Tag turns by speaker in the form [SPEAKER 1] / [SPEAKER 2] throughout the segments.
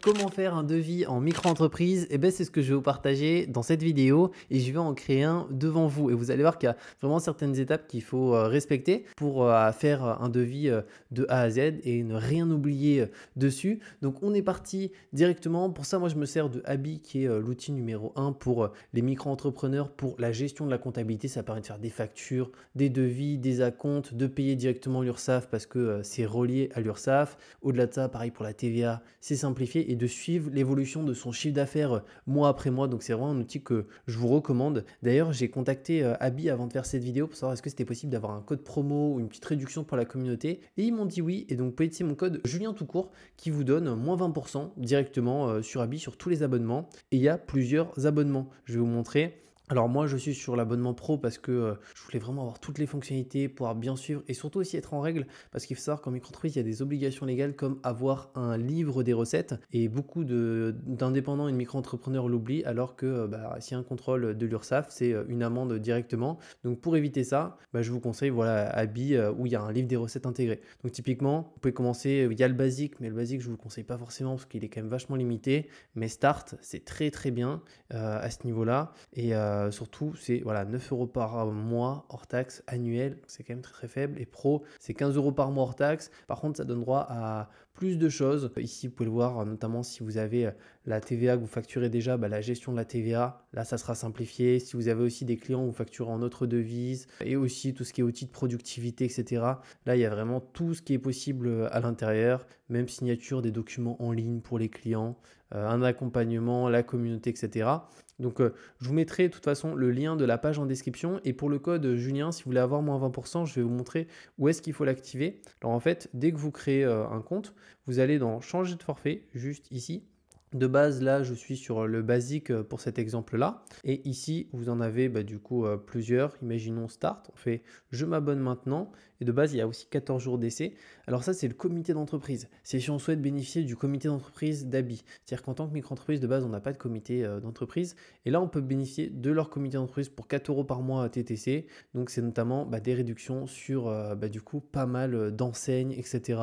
[SPEAKER 1] comment faire un devis en micro-entreprise, et eh ben c'est ce que je vais vous partager dans cette vidéo et je vais en créer un devant vous. Et vous allez voir qu'il y a vraiment certaines étapes qu'il faut euh, respecter pour euh, faire un devis euh, de A à Z et ne rien oublier dessus. Donc on est parti directement. Pour ça, moi je me sers de ABI qui est l'outil numéro 1 pour les micro-entrepreneurs, pour la gestion de la comptabilité. Ça permet de faire des factures, des devis, des acomptes, de payer directement l'URSAF parce que c'est relié à l'URSSAF. Au-delà de ça, pareil pour la TVA, c'est simplifié et de suivre l'évolution de son chiffre d'affaires euh, mois après mois. Donc c'est vraiment un outil que je vous recommande. D'ailleurs, j'ai contacté euh, Abby avant de faire cette vidéo pour savoir est-ce que c'était possible d'avoir un code promo ou une petite réduction pour la communauté. Et ils m'ont dit oui. Et donc vous pouvez utiliser mon code Julien tout court qui vous donne moins 20% directement euh, sur Abby sur tous les abonnements. Et il y a plusieurs abonnements. Je vais vous montrer. Alors moi je suis sur l'abonnement pro parce que euh, je voulais vraiment avoir toutes les fonctionnalités, pouvoir bien suivre et surtout aussi être en règle parce qu'il faut savoir qu'en micro-entreprise il y a des obligations légales comme avoir un livre des recettes et beaucoup d'indépendants et de micro-entrepreneurs l'oublient alors que si euh, bah, s'il y a un contrôle de l'URSSAF c'est euh, une amende directement. Donc pour éviter ça, bah, je vous conseille voilà Abi où il y a un livre des recettes intégré. Donc typiquement vous pouvez commencer, il y a le basique mais le basique je vous conseille pas forcément parce qu'il est quand même vachement limité mais Start c'est très très bien à ce niveau là et euh, surtout, c'est voilà, 9 euros par mois hors taxe annuel, c'est quand même très très faible. Et pro, c'est 15 euros par mois hors taxe. Par contre, ça donne droit à plus de choses. Ici, vous pouvez le voir, notamment si vous avez euh, la TVA que vous facturez déjà, bah, la gestion de la TVA, là ça sera simplifié. Si vous avez aussi des clients, vous facturez en autre devise et aussi tout ce qui est outils de productivité, etc. Là il y a vraiment tout ce qui est possible euh, à l'intérieur, même signature des documents en ligne pour les clients, euh, un accompagnement, la communauté, etc. Donc euh, je vous mettrai de toute façon le lien de la page en description et pour le code Julien, si vous voulez avoir moins 20%, je vais vous montrer où est-ce qu'il faut l'activer. Alors en fait, dès que vous créez un compte, vous allez dans changer de forfait, juste ici. De base, là, je suis sur euh, le basique euh, pour cet exemple-là. Et ici, vous en avez bah, du coup euh, plusieurs. Imaginons Start. On fait Je m'abonne maintenant. Et de base, il y a aussi 14 jours d'essai. Alors ça, c'est le comité d'entreprise. C'est si on souhaite bénéficier du comité d'entreprise d'ABI. C'est-à-dire qu'en tant que micro-entreprise, de base, on n'a pas de comité d'entreprise. Et là, on peut bénéficier de leur comité d'entreprise pour 4 euros par mois à TTC. Donc c'est notamment bah, des réductions sur bah, du coup pas mal d'enseignes, etc.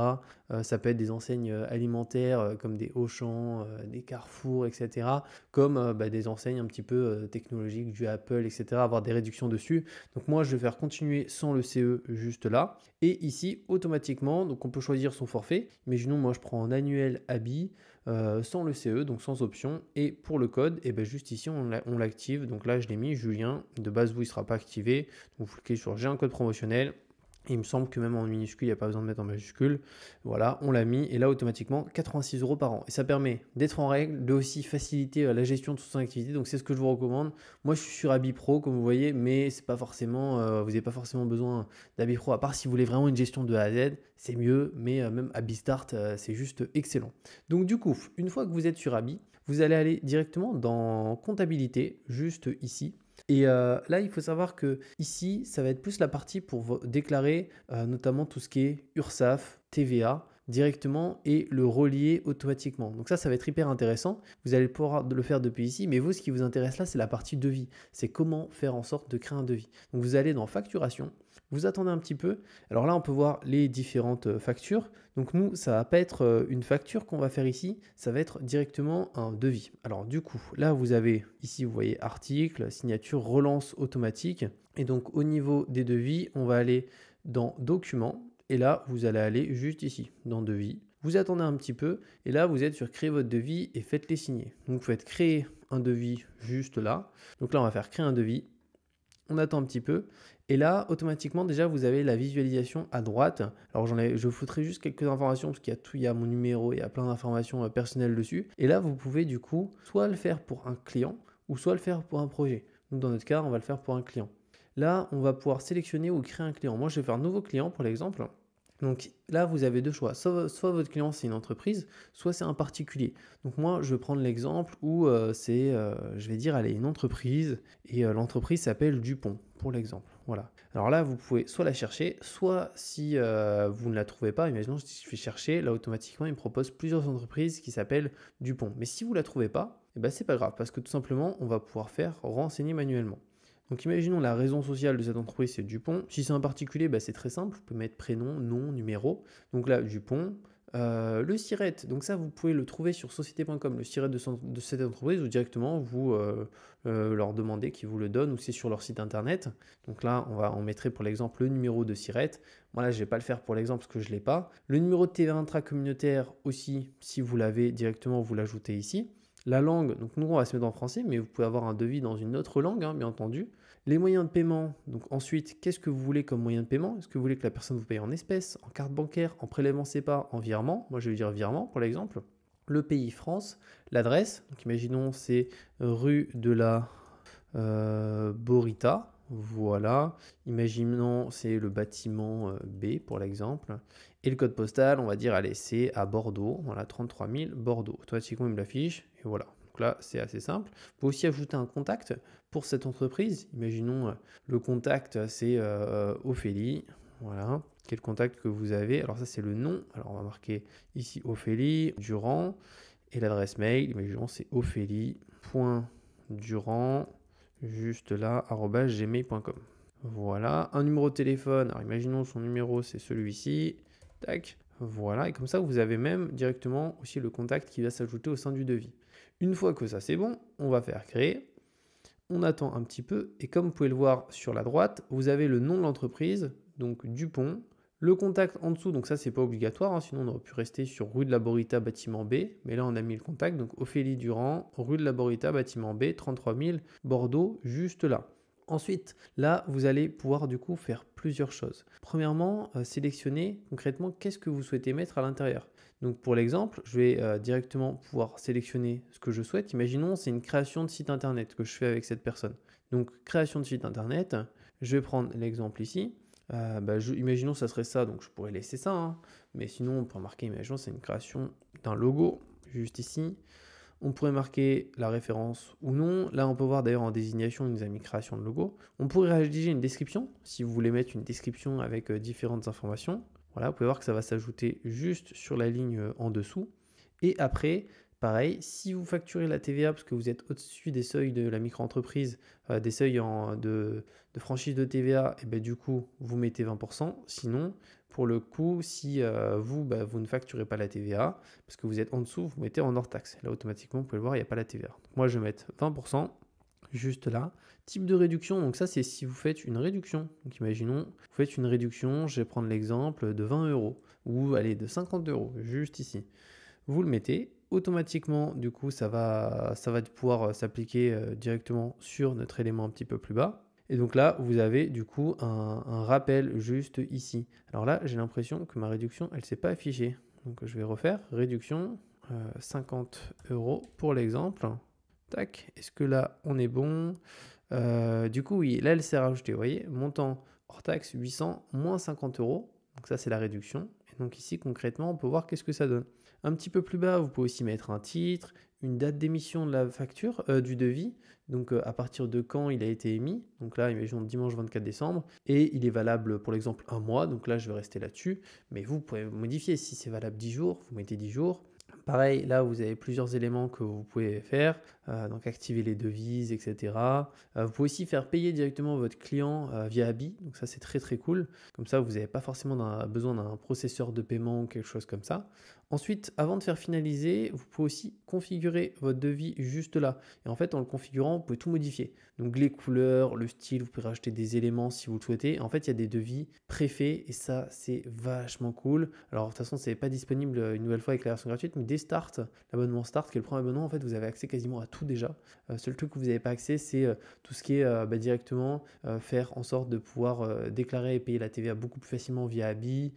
[SPEAKER 1] ça peut être des enseignes alimentaires comme des Auchan, des Carrefour, etc., comme euh, bah, des enseignes un petit peu euh, technologiques du Apple, etc., avoir des réductions dessus. Donc moi, je vais faire continuer sans le CE juste là. Et ici, automatiquement, donc on peut choisir son forfait, mais sinon, moi, je prends en annuel habit. Euh, sans le CE, donc sans option. Et pour le code, et eh bien juste ici, on l'active. Donc là, je l'ai mis Julien. De base, vous, il sera pas activé. Donc vous cliquez sur J'ai un code promotionnel il me semble que même en minuscule, il n'y a pas besoin de mettre en majuscule. Voilà, on l'a mis. Et là, automatiquement, 86 euros par an. Et ça permet d'être en règle, de aussi faciliter euh, la gestion de son activité. Donc, c'est ce que je vous recommande. Moi, je suis sur Pro, comme vous voyez, mais c'est pas forcément, euh, vous n'avez pas forcément besoin Pro à part si vous voulez vraiment une gestion de A à Z, c'est mieux. Mais euh, même Abistart, Start, c'est juste excellent. Donc, du coup, une fois que vous êtes sur Abi, vous allez aller directement dans Comptabilité, juste ici. Et euh, là, il faut savoir que ici, ça va être plus la partie pour déclarer euh, notamment tout ce qui est URSAF, TVA, directement et le relier automatiquement. Donc ça, ça va être hyper intéressant. Vous allez pouvoir le faire depuis ici, mais vous, ce qui vous intéresse là, c'est la partie devis. C'est comment faire en sorte de créer un devis. Donc vous allez dans facturation, vous attendez un petit peu. Alors là, on peut voir les différentes euh, factures. Donc nous, ça va pas être euh, une facture qu'on va faire ici, ça va être directement un devis. Alors du coup, là, vous avez ici, vous voyez article, signature, relance automatique. Et donc au niveau des devis, on va aller dans documents et là, vous allez aller juste ici, dans devis. Vous attendez un petit peu et là, vous êtes sur créer votre devis et faites-les signer. Donc, vous faites créer un devis juste là. Donc là, on va faire créer un devis. On attend un petit peu. Et là, automatiquement, déjà, vous avez la visualisation à droite. Alors, j'en ai, je foutrai juste quelques informations parce qu'il y a tout, il y a mon numéro, il y a plein d'informations euh, personnelles dessus. Et là, vous pouvez du coup soit le faire pour un client ou soit le faire pour un projet. Donc, dans notre cas, on va le faire pour un client. Là, on va pouvoir sélectionner ou créer un client. Moi, je vais faire un nouveau client pour l'exemple. Donc là, vous avez deux choix. Soit, votre client, c'est une entreprise, soit c'est un particulier. Donc moi, je vais prendre l'exemple où euh, c'est, euh, je vais dire, allez, une entreprise, et euh, l'entreprise s'appelle Dupont, pour l'exemple. Voilà. Alors là, vous pouvez soit la chercher, soit si vous ne la trouvez pas, imaginons, si je fais chercher, là, automatiquement, il me propose plusieurs entreprises qui s'appellent Dupont. Mais si vous ne la trouvez pas, eh ben, c'est pas grave, parce que tout simplement, on va pouvoir faire renseigner manuellement. Donc imaginons la raison sociale de cette entreprise, c'est Dupont. Si c'est un particulier, bah, c'est très simple, vous pouvez mettre prénom, nom, numéro. Donc là, Dupont. Euh, le SIRET, donc ça vous pouvez le trouver sur société.com, le SIRET de, cette entreprise, ou directement vous euh, euh, leur demandez qu'ils vous le donnent, ou c'est sur leur site internet. Donc là, on va en mettrait pour l'exemple le numéro de SIRET. Moi là, je vais pas le faire pour l'exemple parce que je l'ai pas. Le numéro de TV intra communautaire aussi, si vous l'avez directement, vous l'ajoutez ici. La langue, donc nous on va se mettre en français, mais vous pouvez avoir un devis dans une autre langue, hein, bien entendu. Les moyens de paiement, donc ensuite, qu'est-ce que vous voulez comme moyen de paiement Est-ce que vous voulez que la personne vous paye en espèces, en carte bancaire, en prélèvement CEPA, en virement Moi je vais dire virement pour l'exemple. Le pays France, l'adresse, donc imaginons c'est rue de la euh, Borita, voilà, imaginons c'est le bâtiment euh, B pour l'exemple. Et le code postal, on va dire, allez, c'est à Bordeaux. Voilà, 33 000 Bordeaux. Automatiquement, il me l'affiche. Et voilà. Donc là, c'est assez simple. Vous pouvez aussi ajouter un contact pour cette entreprise. Imaginons euh, le contact, c'est euh, Ophélie. Voilà, quel contact que vous avez. Alors ça, c'est le nom. Alors on va marquer ici Ophélie Durand. Et l'adresse mail, imaginons, c'est ophélie.durand juste là, gmail.com. Voilà, un numéro de téléphone. Alors imaginons son numéro, c'est celui-ci. Tac. Voilà, et comme ça, vous avez même directement aussi le contact qui va s'ajouter au sein du devis. Une fois que ça c'est bon, on va faire créer. On attend un petit peu, et comme vous pouvez le voir sur la droite, vous avez le nom de l'entreprise, donc Dupont, le contact en dessous, donc ça c'est pas obligatoire, hein, sinon on aurait pu rester sur rue de la Borita, bâtiment B, mais là on a mis le contact, donc Ophélie Durand, rue de la Borita, bâtiment B, 33 Bordeaux, juste là. Ensuite, là, vous allez pouvoir du coup faire plusieurs choses. Premièrement, euh, sélectionner concrètement qu'est-ce que vous souhaitez mettre à l'intérieur. Donc pour l'exemple, je vais euh, directement pouvoir sélectionner ce que je souhaite. Imaginons, c'est une création de site internet que je fais avec cette personne. Donc création de site internet, je vais prendre l'exemple ici. Imaginons euh, bah, imaginons ça serait ça, donc je pourrais laisser ça. Hein. Mais sinon, on pourrait marquer, imaginons, c'est une création d'un logo, juste ici. On pourrait marquer la référence ou non. Là, on peut voir d'ailleurs en désignation, il nous a mis création de logo. On pourrait rédiger une description, si vous voulez mettre une description avec euh, différentes informations. Voilà, vous pouvez voir que ça va s'ajouter juste sur la ligne euh, en dessous. Et après, Pareil, si vous facturez la TVA parce que vous êtes au-dessus des seuils de la micro-entreprise, euh, des seuils de, franchise de TVA, et eh ben du coup, vous mettez 20%. Sinon, pour le coup, si euh, vous, bah, vous ne facturez pas la TVA parce que vous êtes en dessous, vous mettez en hors-taxe. Là, automatiquement, vous pouvez le voir, il n'y a pas la TVA. moi, je vais mettre 20% juste là. Type de réduction, donc ça c'est si vous faites une réduction. Donc imaginons, vous faites une réduction, je vais prendre l'exemple de 20 euros ou allez de 50 euros, juste ici. Vous le mettez automatiquement, du coup, ça va, pouvoir euh, s'appliquer euh, directement sur notre élément un petit peu plus bas. Et donc là, vous avez du coup un, rappel juste ici. Alors là, j'ai l'impression que ma réduction, elle ne s'est pas affichée. Donc je vais refaire réduction 50 euh, euros pour l'exemple. Tac, est-ce que là, on est bon Du coup, oui, là, elle s'est rajoutée. Vous voyez, montant hors taxe 800 moins 50 euros. Donc ça, c'est la réduction. Donc ici concrètement, on peut voir qu'est-ce que ça donne. Un petit peu plus bas, vous pouvez aussi mettre un titre, une date d'émission de la facture, euh, du devis, donc euh, à partir de quand il a été émis. Donc là, imaginons dimanche 24 décembre, et il est valable pour l'exemple un mois, donc là je vais rester là-dessus, mais vous pouvez modifier si c'est valable 10 jours, vous mettez 10 jours, Pareil, là, vous avez plusieurs éléments que vous pouvez faire, euh, donc activer les devises, etc. Euh, vous pouvez aussi faire payer directement votre client euh, via ABI, donc ça c'est très très cool. Comme ça, vous n'avez pas forcément besoin d'un processeur de paiement ou quelque chose comme ça. Ensuite, avant de faire finaliser, vous pouvez aussi configurer votre devis juste là. Et en fait, en le configurant, vous pouvez tout modifier. Donc les couleurs, le style, vous pouvez rajouter des éléments si vous le souhaitez. En fait, il y a des devis préfets et ça, c'est vachement cool. Alors de toute façon, ce n'est pas disponible euh, une nouvelle fois avec la version gratuite, mais dès Start, l'abonnement Start, qui est le premier abonnement, en fait, vous avez accès quasiment à tout déjà. Le euh, seul truc que vous n'avez pas accès, c'est euh, tout ce qui est bah, directement faire en sorte de pouvoir déclarer et payer la TVA beaucoup plus facilement via ABI.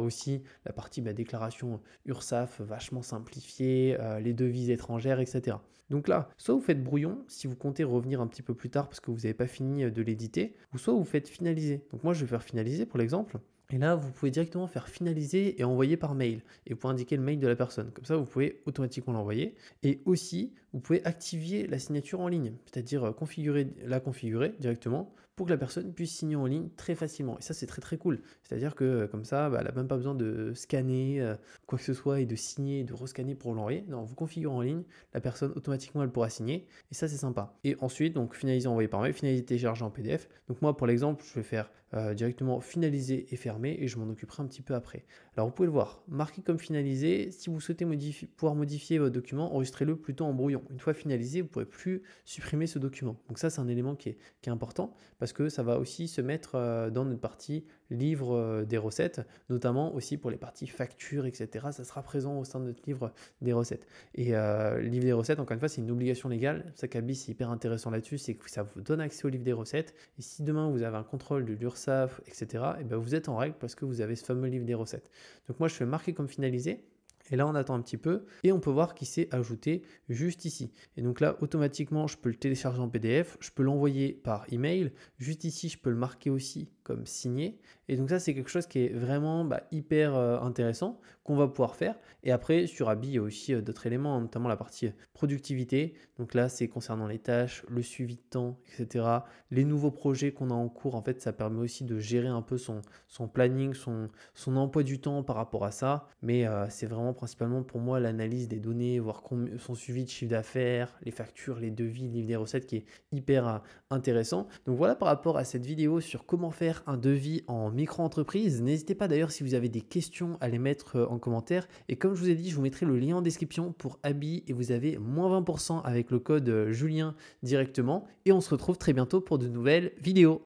[SPEAKER 1] aussi, la partie bah, déclaration URSAF vachement simplifié, euh, les devises étrangères, etc. Donc là, soit vous faites brouillon, si vous comptez revenir un petit peu plus tard parce que vous n'avez pas fini euh, de l'éditer, ou soit vous faites finaliser. Donc moi, je vais faire finaliser pour l'exemple. Et là, vous pouvez directement faire finaliser et envoyer par mail. Et vous pouvez indiquer le mail de la personne. Comme ça, vous pouvez automatiquement l'envoyer. Et aussi, vous pouvez activer la signature en ligne, c'est-à-dire euh, configurer, la configurer directement pour que la personne puisse signer en ligne très facilement. Et ça, c'est très très cool. C'est-à-dire que euh, comme ça, bah, elle n'a même pas besoin de scanner euh, quoi que ce soit et de signer, de rescanner pour l'envoyer. Non, vous configurez en ligne, la personne automatiquement elle pourra signer. Et ça, c'est sympa. Et ensuite, donc finaliser envoyer par mail, finaliser télécharger en PDF. Donc moi, pour l'exemple, je vais faire euh, directement finalisé et fermé et je m'en occuperai un petit peu après. Alors vous pouvez le voir, marqué comme finalisé, si vous souhaitez pouvoir modifier votre document, enregistrez-le plutôt en brouillon. Une fois finalisé, vous ne pourrez plus supprimer ce document. Donc ça c'est un élément qui est, qui est, important parce que ça va aussi se mettre euh, dans notre partie livre euh, des recettes, notamment aussi pour les parties factures, etc. Ça sera présent au sein de notre livre des recettes. Et euh, livre des recettes, encore une fois, c'est une obligation légale. Sakabi, c'est hyper intéressant là-dessus, c'est que ça vous donne accès au livre des recettes. Et si demain vous avez un contrôle de l'URSSAF, etc., et eh bien vous êtes en règle parce que vous avez ce fameux livre des recettes. Donc moi, je fais marquer comme finalisé, et là, on attend un petit peu et on peut voir qu'il s'est ajouté juste ici. Et donc là, automatiquement, je peux le télécharger en PDF, je peux l'envoyer par email. Juste ici, je peux le marquer aussi comme signé. Et donc ça, c'est quelque chose qui est vraiment bah, hyper euh, intéressant qu'on va pouvoir faire. Et après, sur Abby il y a aussi euh, d'autres éléments, hein, notamment la partie euh, productivité. Donc là, c'est concernant les tâches, le suivi de temps, etc. Les nouveaux projets qu'on a en cours, en fait, ça permet aussi de gérer un peu son, son planning, son, son emploi du temps par rapport à ça. Mais c'est vraiment principalement pour moi l'analyse des données, voir son suivi de chiffre d'affaires, les factures, les devis, le livre des recettes qui est hyper intéressant. Donc voilà par rapport à cette vidéo sur comment faire un devis en micro-entreprise. N'hésitez pas d'ailleurs si vous avez des questions à les mettre euh, en commentaire. Et comme je vous ai dit, je vous mettrai le lien en description pour Abby et vous avez moins 20% avec le code euh, Julien directement. Et on se retrouve très bientôt pour de nouvelles vidéos.